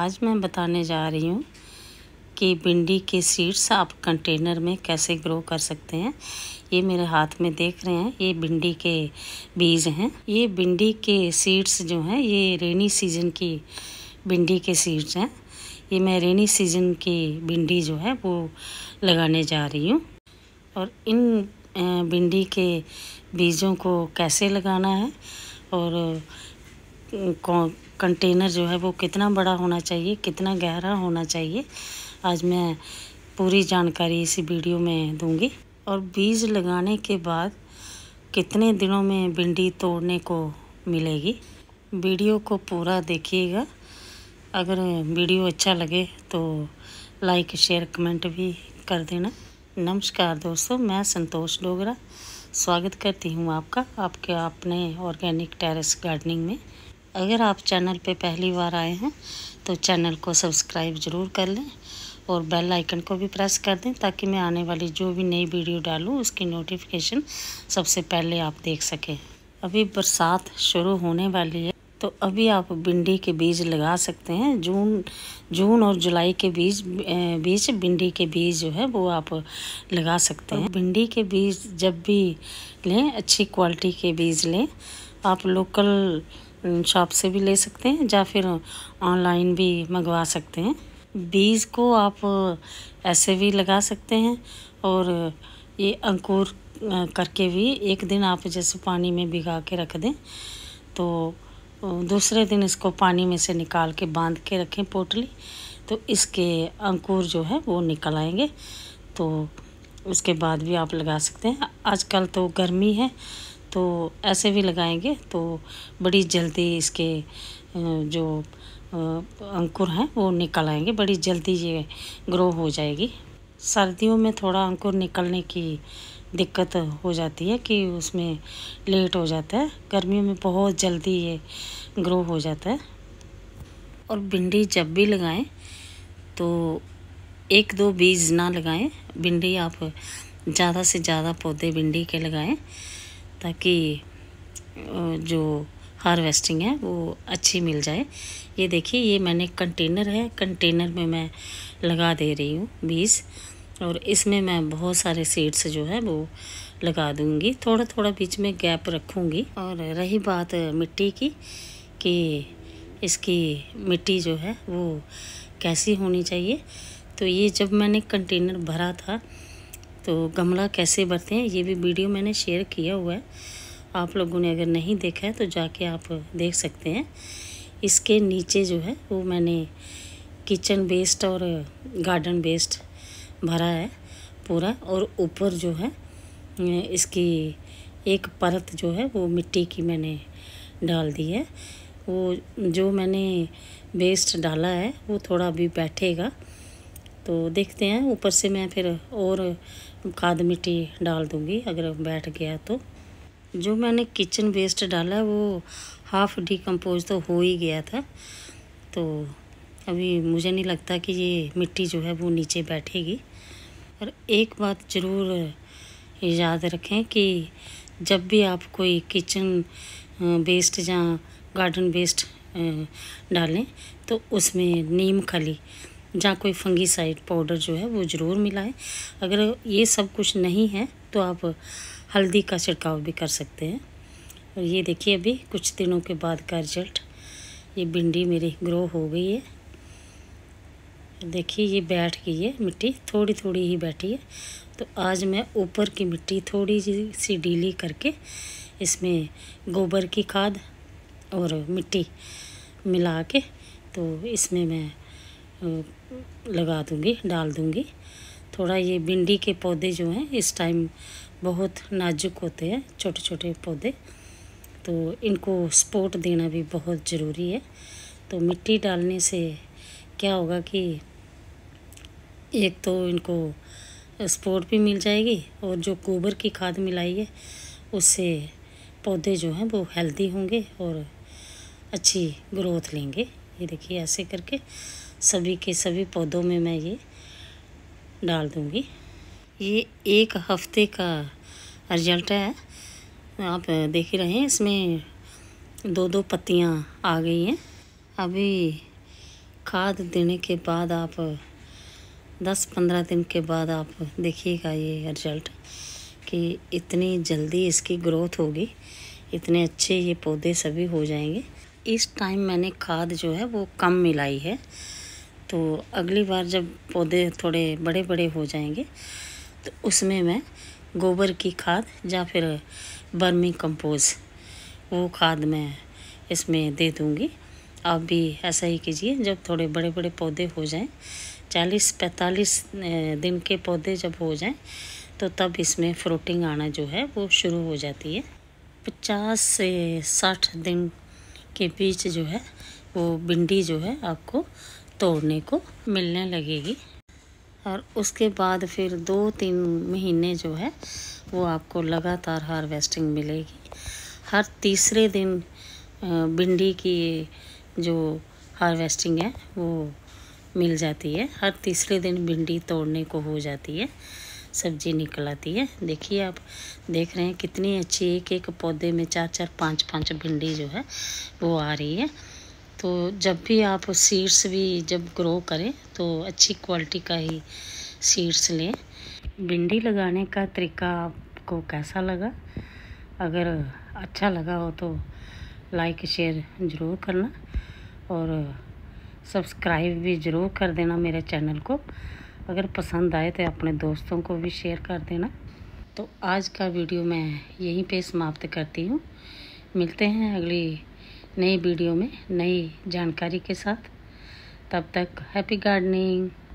आज मैं बताने जा रही हूँ कि भिंडी के सीड्स आप कंटेनर में कैसे ग्रो कर सकते हैं ये मेरे हाथ में देख रहे हैं ये भिंडी के बीज हैं ये भिंडी के सीड्स जो हैं ये रेनी सीजन की भिंडी के सीड्स हैं ये मैं रेनी सीजन की भिंडी जो है वो लगाने जा रही हूँ और इन भिंडी के बीजों को कैसे लगाना है और कंटेनर जो है वो कितना बड़ा होना चाहिए कितना गहरा होना चाहिए आज मैं पूरी जानकारी इसी वीडियो में दूंगी और बीज लगाने के बाद कितने दिनों में भिंडी तोड़ने को मिलेगी वीडियो को पूरा देखिएगा अगर वीडियो अच्छा लगे तो लाइक शेयर कमेंट भी कर देना नमस्कार दोस्तों मैं संतोष डोगरा स्वागत करती हूँ आपका आपके अपने ऑर्गेनिक टेरेस गार्डनिंग में अगर आप चैनल पे पहली बार आए हैं तो चैनल को सब्सक्राइब ज़रूर कर लें और बेल आइकन को भी प्रेस कर दें ताकि मैं आने वाली जो भी नई वीडियो डालूँ उसकी नोटिफिकेशन सबसे पहले आप देख सकें अभी बरसात शुरू होने वाली है तो अभी आप भिंडी के बीज लगा सकते हैं जून जून और जुलाई के बीज बीच भिंडी के बीज जो है वो आप लगा सकते हैं भिंडी के बीज जब भी लें अच्छी क्वालिटी के बीज लें आप लोकल शॉप से भी ले सकते हैं या फिर ऑनलाइन भी मंगवा सकते हैं बीज को आप ऐसे भी लगा सकते हैं और ये अंकुर करके भी एक दिन आप जैसे पानी में भिगा के रख दें तो दूसरे दिन इसको पानी में से निकाल के बांध के रखें पोटली तो इसके अंकुर जो है वो निकल आएंगे तो उसके बाद भी आप लगा सकते हैं आजकल तो गर्मी है तो ऐसे भी लगाएंगे तो बड़ी जल्दी इसके जो अंकुर हैं वो निकल आएंगे बड़ी जल्दी ये ग्रो हो जाएगी सर्दियों में थोड़ा अंकुर निकलने की दिक्कत हो जाती है कि उसमें लेट हो जाता है गर्मियों में बहुत जल्दी ये ग्रो हो जाता है और भिंडी जब भी लगाएं तो एक दो बीज ना लगाएं भिंडी आप ज़्यादा से ज़्यादा पौधे भिंडी के लगाएं ताकि जो हार्वेस्टिंग है वो अच्छी मिल जाए ये देखिए ये मैंने कंटेनर है कंटेनर में मैं लगा दे रही हूँ बीज और इसमें मैं बहुत सारे सीड्स जो है वो लगा दूँगी थोड़ा थोड़ा बीच में गैप रखूँगी और रही बात मिट्टी की कि इसकी मिट्टी जो है वो कैसी होनी चाहिए तो ये जब मैंने कंटेनर भरा था तो गमला कैसे बरते हैं ये भी वीडियो मैंने शेयर किया हुआ है आप लोगों ने अगर नहीं देखा है तो जाके आप देख सकते हैं इसके नीचे जो है वो मैंने किचन बेस्ड और गार्डन बेस्ड भरा है पूरा और ऊपर जो है इसकी एक परत जो है वो मिट्टी की मैंने डाल दी है वो जो मैंने बेस्ट डाला है वो थोड़ा अभी बैठेगा तो देखते हैं ऊपर से मैं फिर और खाद मिट्टी डाल दूँगी अगर बैठ गया तो जो मैंने किचन वेस्ट डाला है वो हाफ डिकम्पोज तो हो ही गया था तो अभी मुझे नहीं लगता कि ये मिट्टी जो है वो नीचे बैठेगी और एक बात ज़रूर याद रखें कि जब भी आप कोई किचन वेस्ट या गार्डन वेस्ट डालें तो उसमें नीम खली जहाँ कोई फंगीसाइड पाउडर जो है वो ज़रूर मिलाएं अगर ये सब कुछ नहीं है तो आप हल्दी का छिड़काव भी कर सकते हैं और ये देखिए अभी कुछ दिनों के बाद का रिजल्ट ये भिंडी मेरी ग्रो हो गई है देखिए ये बैठ गई है मिट्टी थोड़ी थोड़ी ही बैठी है तो आज मैं ऊपर की मिट्टी थोड़ी सी डीली करके इसमें गोबर की खाद और मिट्टी मिला के तो इसमें मैं लगा दूँगी डाल दूँगी थोड़ा ये भिंडी के पौधे जो हैं इस टाइम बहुत नाजुक होते हैं छोटे छोटे पौधे तो इनको सपोर्ट देना भी बहुत ज़रूरी है तो मिट्टी डालने से क्या होगा कि एक तो इनको सपोर्ट भी मिल जाएगी और जो गोबर की खाद मिलाई है उससे पौधे जो हैं वो हेल्दी होंगे और अच्छी ग्रोथ लेंगे ये देखिए ऐसे करके सभी के सभी पौधों में मैं ये डाल दूँगी ये एक हफ्ते का रिजल्ट है आप देख ही रहे हैं इसमें दो दो पत्तियाँ आ गई हैं अभी खाद देने के बाद आप दस पंद्रह दिन के बाद आप देखिएगा ये रिजल्ट कि इतनी जल्दी इसकी ग्रोथ होगी इतने अच्छे ये पौधे सभी हो जाएंगे इस टाइम मैंने खाद जो है वो कम मिलाई है तो अगली बार जब पौधे थोड़े बड़े बड़े हो जाएंगे तो उसमें मैं गोबर की खाद या फिर बर्मी कंपोज वो खाद मैं इसमें दे दूँगी आप भी ऐसा ही कीजिए जब थोड़े बड़े बड़े पौधे हो जाएं चालीस पैंतालीस दिन के पौधे जब हो जाएं तो तब इसमें फ्रूटिंग आना जो है वो शुरू हो जाती है पचास से साठ दिन के बीच जो है वो भिंडी जो है आपको तोड़ने को मिलने लगेगी और उसके बाद फिर दो तीन महीने जो है वो आपको लगातार हार्वेस्टिंग मिलेगी हर तीसरे दिन भिंडी की जो हार्वेस्टिंग है वो मिल जाती है हर तीसरे दिन भिंडी तोड़ने को हो जाती है सब्जी निकल आती है देखिए आप देख रहे हैं कितनी अच्छी एक एक पौधे में चार चार पाँच पाँच भिंडी जो है वो आ रही है तो जब भी आप सीड्स भी जब ग्रो करें तो अच्छी क्वालिटी का ही सीड्स लें भिंडी लगाने का तरीका आपको कैसा लगा अगर अच्छा लगा हो तो लाइक शेयर ज़रूर करना और सब्सक्राइब भी ज़रूर कर देना मेरे चैनल को अगर पसंद आए तो अपने दोस्तों को भी शेयर कर देना तो आज का वीडियो मैं यहीं पे समाप्त करती हूँ मिलते हैं अगली नई वीडियो में नई जानकारी के साथ तब तक हैप्पी गार्डनिंग